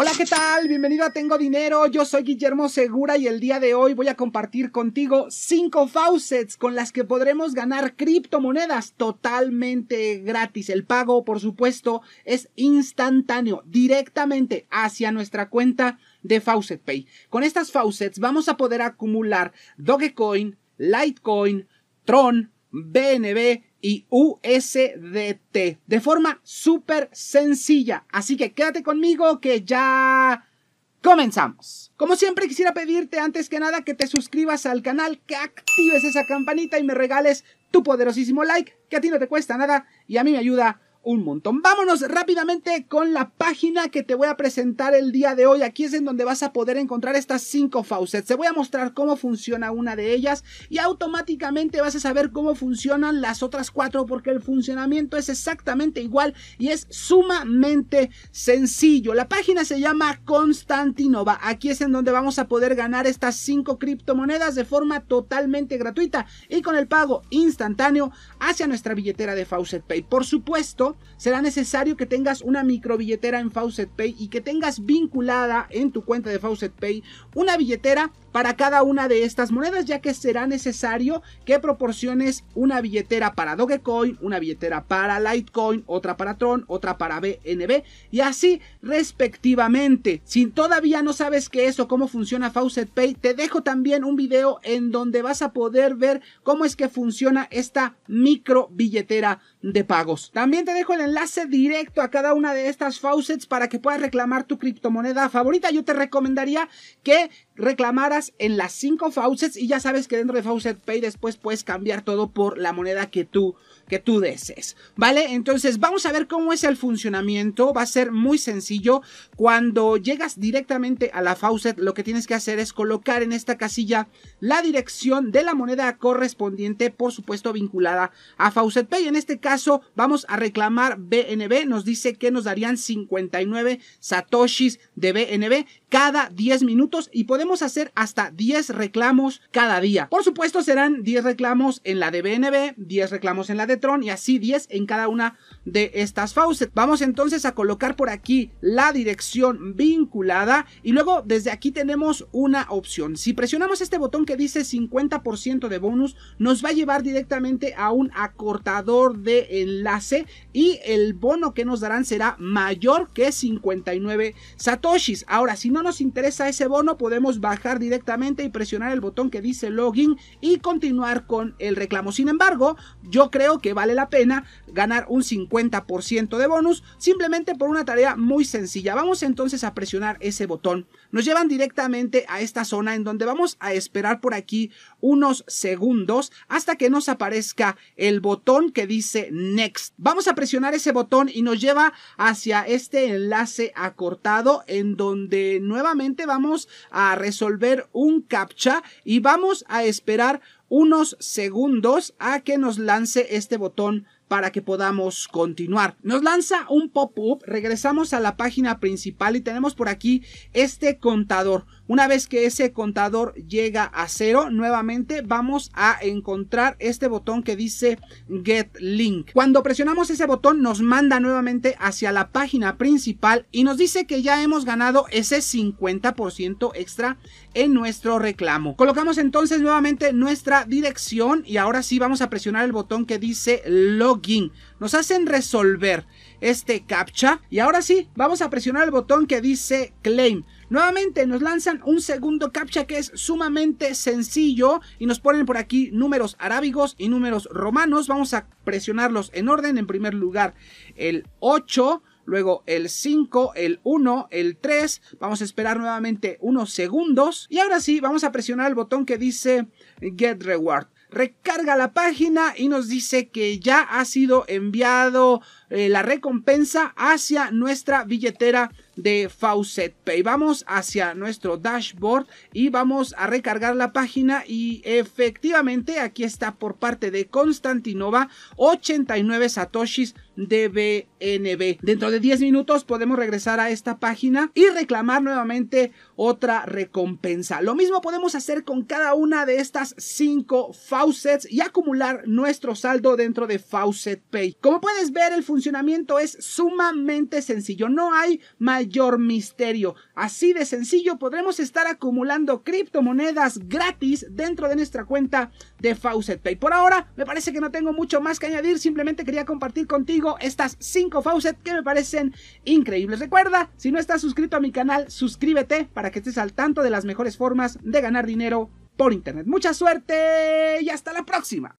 Hola, ¿qué tal? Bienvenido a Tengo Dinero. Yo soy Guillermo Segura y el día de hoy voy a compartir contigo 5 faucets con las que podremos ganar criptomonedas totalmente gratis. El pago, por supuesto, es instantáneo, directamente hacia nuestra cuenta de FaucetPay. Pay. Con estas faucets vamos a poder acumular Dogecoin, Litecoin, Tron, BNB, y USDT de forma súper sencilla. Así que quédate conmigo que ya comenzamos. Como siempre quisiera pedirte antes que nada que te suscribas al canal, que actives esa campanita y me regales tu poderosísimo like, que a ti no te cuesta nada y a mí me ayuda un montón. Vámonos rápidamente con la página que te voy a presentar el día de hoy. Aquí es en donde vas a poder encontrar estas cinco faucets. Se voy a mostrar cómo funciona una de ellas y automáticamente vas a saber cómo funcionan las otras cuatro porque el funcionamiento es exactamente igual y es sumamente sencillo. La página se llama Constantinova. Aquí es en donde vamos a poder ganar estas cinco criptomonedas de forma totalmente gratuita y con el pago instantáneo hacia nuestra billetera de Faucet Pay. Por supuesto, será necesario que tengas una micro billetera en Faucet Pay y que tengas vinculada en tu cuenta de Faucet Pay una billetera para cada una de estas monedas, ya que será necesario que proporciones una billetera para Dogecoin, una billetera para Litecoin, otra para Tron, otra para BNB y así respectivamente. Si todavía no sabes qué es o cómo funciona Faucet Pay, te dejo también un video en donde vas a poder ver cómo es que funciona esta micro billetera de pagos. También te dejo el enlace directo a cada una de estas faucets para que puedas reclamar tu criptomoneda favorita. Yo te recomendaría que reclamaras en las 5 faucets y ya sabes que dentro de Faucet Pay después puedes cambiar todo por la moneda que tú que tú desees, ¿vale? Entonces vamos a ver cómo es el funcionamiento, va a ser muy sencillo, cuando llegas directamente a la faucet lo que tienes que hacer es colocar en esta casilla la dirección de la moneda correspondiente, por supuesto vinculada a Faucet Pay, en este caso vamos a reclamar BNB, nos dice que nos darían 59 satoshis de BNB cada 10 minutos y podemos a hacer hasta 10 reclamos cada día. Por supuesto serán 10 reclamos en la de BNB, 10 reclamos en la de Tron y así 10 en cada una de estas faucets Vamos entonces a colocar por aquí la dirección vinculada y luego desde aquí tenemos una opción. Si presionamos este botón que dice 50% de bonus, nos va a llevar directamente a un acortador de enlace y el bono que nos darán será mayor que 59 satoshis. Ahora, si no nos interesa ese bono, podemos bajar directamente y presionar el botón que dice login y continuar con el reclamo. Sin embargo, yo creo que vale la pena ganar un 50% de bonus simplemente por una tarea muy sencilla. Vamos entonces a presionar ese botón. Nos llevan directamente a esta zona en donde vamos a esperar por aquí unos segundos hasta que nos aparezca el botón que dice next. Vamos a presionar ese botón y nos lleva hacia este enlace acortado en donde nuevamente vamos a resolver un captcha y vamos a esperar unos segundos a que nos lance este botón para que podamos continuar. Nos lanza un pop-up, regresamos a la página principal y tenemos por aquí este contador. Una vez que ese contador llega a cero, nuevamente vamos a encontrar este botón que dice Get Link. Cuando presionamos ese botón nos manda nuevamente hacia la página principal y nos dice que ya hemos ganado ese 50% extra en nuestro reclamo. Colocamos entonces nuevamente nuestra dirección y ahora sí vamos a presionar el botón que dice Login. Nos hacen resolver este captcha y ahora sí vamos a presionar el botón que dice Claim. Nuevamente nos lanzan un segundo captcha que es sumamente sencillo y nos ponen por aquí números arábigos y números romanos. Vamos a presionarlos en orden. En primer lugar el 8, luego el 5, el 1, el 3. Vamos a esperar nuevamente unos segundos. Y ahora sí, vamos a presionar el botón que dice Get Reward. Recarga la página y nos dice que ya ha sido enviado eh, la recompensa hacia nuestra billetera de Faucet Pay. Vamos hacia nuestro dashboard y vamos a recargar la página y efectivamente aquí está por parte de Constantinova 89 satoshis de BNB. Dentro de 10 minutos podemos regresar a esta página y reclamar nuevamente otra recompensa. Lo mismo podemos hacer con cada una de estas 5 faucets y acumular nuestro saldo dentro de Faucet Pay. Como puedes ver, el funcionamiento es sumamente sencillo. No hay mayor misterio. Así de sencillo podremos estar acumulando criptomonedas gratis dentro de nuestra cuenta de Faucet Pay. Por ahora me parece que no tengo mucho más que añadir, simplemente quería compartir contigo estas 5 Faucet que me parecen increíbles. Recuerda, si no estás suscrito a mi canal, suscríbete para que estés al tanto de las mejores formas de ganar dinero por internet. Mucha suerte y hasta la próxima.